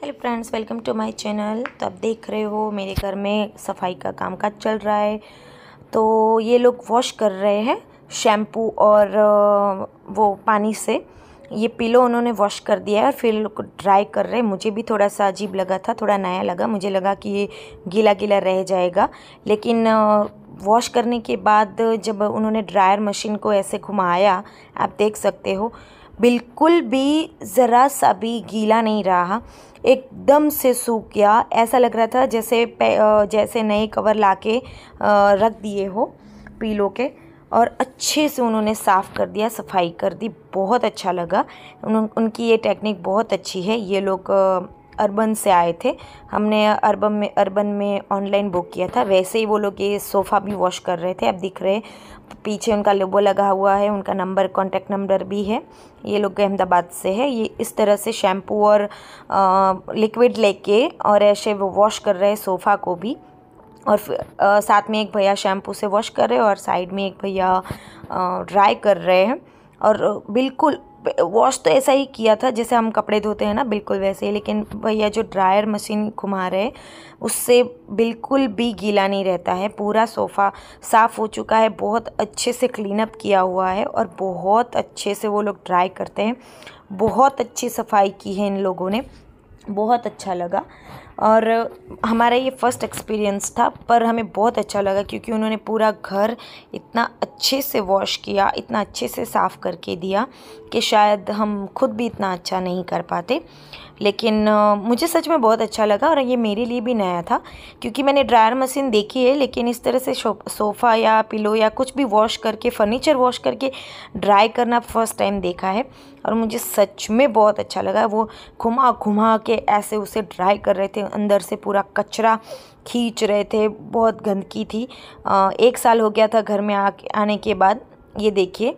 hello friends welcome to my channel तो आप देख रहे हो मेरे घर में सफाई का काम काज चल रहा है तो ये लोग वॉश कर रहे हैं शैम्पू और वो पानी से ये पिलो उन्होंने वॉश कर दिया है और फिर लोग ड्राई कर रहे हैं मुझे भी थोड़ा सा अजीब लगा था थोड़ा नया लगा मुझे लगा कि ये गीला गीला रह जाएगा लेकिन वॉश करने के बाद जब उन्होंने ड्रायर मशीन को ऐसे घुमाया आप देख सकते हो बिल्कुल भी ज़रा सा भी गीला नहीं रहा एकदम से सूख गया ऐसा लग रहा था जैसे जैसे नए कवर ला के रख दिए हो पीलो के और अच्छे से उन्होंने साफ़ कर दिया सफाई कर दी बहुत अच्छा लगा उन, उनकी ये टेक्निक बहुत अच्छी है ये लोग अर्बन से आए थे हमने अर्बन में अर्बन में ऑनलाइन बुक किया था वैसे ही वो लोग ये सोफ़ा भी वॉश कर रहे थे अब दिख रहे पीछे उनका लोबो लगा हुआ है उनका नंबर कॉन्टैक्ट नंबर भी है ये लोग अहमदाबाद से है ये इस तरह से शैम्पू और लिक्विड लेके और ऐसे वो वॉश कर रहे हैं सोफ़ा को भी और आ, साथ में एक भैया शैम्पू से वॉश कर रहे हैं और साइड में एक भैया ड्राई कर रहे हैं और बिल्कुल वॉश तो ऐसा ही किया था जैसे हम कपड़े धोते हैं ना बिल्कुल वैसे ही लेकिन भैया जो ड्रायर मशीन घुमा रहे उससे बिल्कुल भी गीला नहीं रहता है पूरा सोफ़ा साफ़ हो चुका है बहुत अच्छे से क्लीन अप किया हुआ है और बहुत अच्छे से वो लोग ड्राई करते हैं बहुत अच्छी सफाई की है इन लोगों ने बहुत अच्छा लगा और हमारा ये फ़र्स्ट एक्सपीरियंस था पर हमें बहुत अच्छा लगा क्योंकि उन्होंने पूरा घर इतना अच्छे से वॉश किया इतना अच्छे से साफ़ करके दिया कि शायद हम खुद भी इतना अच्छा नहीं कर पाते लेकिन मुझे सच में बहुत अच्छा लगा और ये मेरे लिए भी नया था क्योंकि मैंने ड्रायर मशीन देखी है लेकिन इस तरह से सोफ़ा या पिलो या कुछ भी वॉश करके फर्नीचर वॉश करके ड्राई करना फ़र्स्ट टाइम देखा है और मुझे सच में बहुत अच्छा लगा वो घुमा घुमा के ऐसे उसे ड्राई कर रहे थे अंदर से पूरा कचरा खींच रहे थे बहुत गंदगी थी एक साल हो गया था घर में आ आने के बाद ये देखिए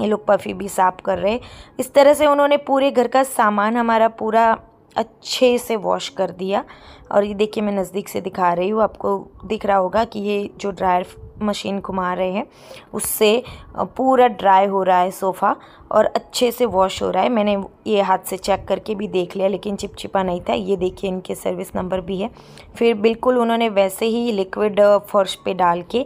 ये लोग पफी भी साफ कर रहे इस तरह से उन्होंने पूरे घर का सामान हमारा पूरा अच्छे से वॉश कर दिया और ये देखिए मैं नज़दीक से दिखा रही हूँ आपको दिख रहा होगा कि ये जो ड्रायर मशीन घुमा रहे हैं उससे पूरा ड्राई हो रहा है सोफ़ा और अच्छे से वॉश हो रहा है मैंने ये हाथ से चेक करके भी देख लिया लेकिन चिपचिपा नहीं था ये देखिए इनके सर्विस नंबर भी है फिर बिल्कुल उन्होंने वैसे ही लिक्विड फर्श पे डाल के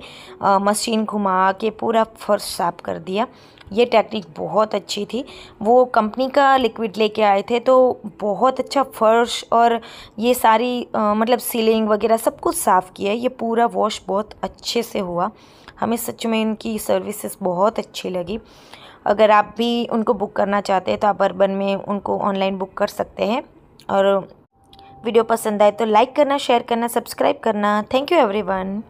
मशीन घुमा के पूरा फर्श साफ़ कर दिया ये टेक्निक बहुत अच्छी थी वो कंपनी का लिक्विड लेके आए थे तो बहुत अच्छा फर्श और ये सारी आ, मतलब सीलिंग वगैरह सब कुछ साफ़ किया ये पूरा वॉश बहुत अच्छे से हुआ हमें सच में इनकी सर्विसेज बहुत अच्छी लगी अगर आप भी उनको बुक करना चाहते हैं तो आप अर्बन में उनको ऑनलाइन बुक कर सकते हैं और वीडियो पसंद आए तो लाइक करना शेयर करना सब्सक्राइब करना थैंक यू एवरीवन